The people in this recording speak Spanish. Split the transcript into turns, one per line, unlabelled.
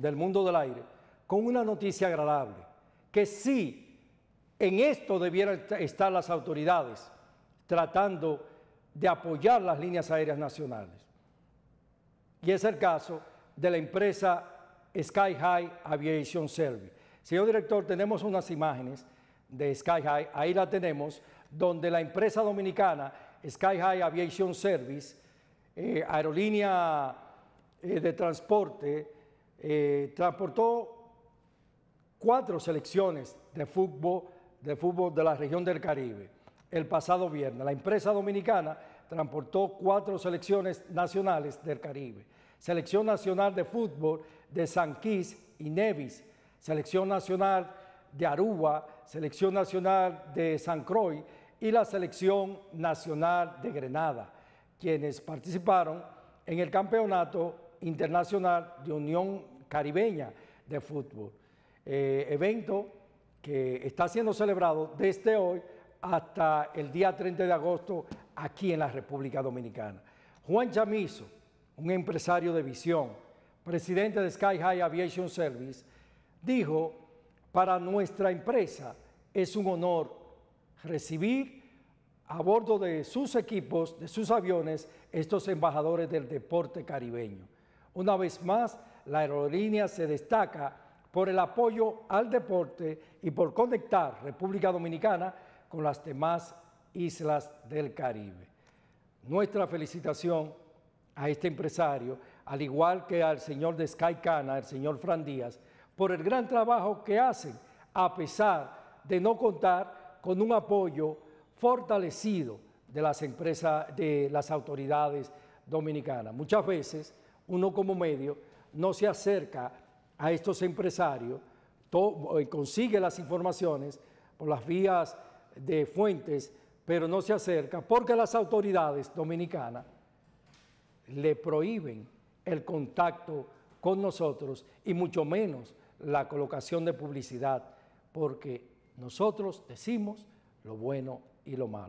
del mundo del aire con una noticia agradable, que sí, en esto debieran estar las autoridades tratando de apoyar las líneas aéreas nacionales. Y es el caso de la empresa Sky High Aviation Service. Señor director, tenemos unas imágenes de Sky High, ahí la tenemos, donde la empresa dominicana Sky High Aviation Service, eh, aerolínea eh, de transporte, eh, transportó cuatro selecciones de fútbol, de fútbol de la región del Caribe el pasado viernes. La empresa dominicana transportó cuatro selecciones nacionales del Caribe. Selección Nacional de Fútbol de San y Nevis, Selección Nacional de Aruba, Selección Nacional de San Croix y la Selección Nacional de Grenada, quienes participaron en el campeonato Internacional de Unión Caribeña de Fútbol, eh, evento que está siendo celebrado desde hoy hasta el día 30 de agosto aquí en la República Dominicana. Juan Chamizo, un empresario de visión, presidente de Sky High Aviation Service, dijo, para nuestra empresa es un honor recibir a bordo de sus equipos, de sus aviones, estos embajadores del deporte caribeño. Una vez más, la aerolínea se destaca por el apoyo al deporte y por conectar República Dominicana con las demás islas del Caribe. Nuestra felicitación a este empresario, al igual que al señor de Sky el señor Fran Díaz, por el gran trabajo que hacen, a pesar de no contar con un apoyo fortalecido de las empresas, de las autoridades dominicanas. Muchas veces uno como medio no se acerca a estos empresarios, eh, consigue las informaciones por las vías de fuentes, pero no se acerca porque las autoridades dominicanas le prohíben el contacto con nosotros y mucho menos la colocación de publicidad, porque nosotros decimos lo bueno y lo malo.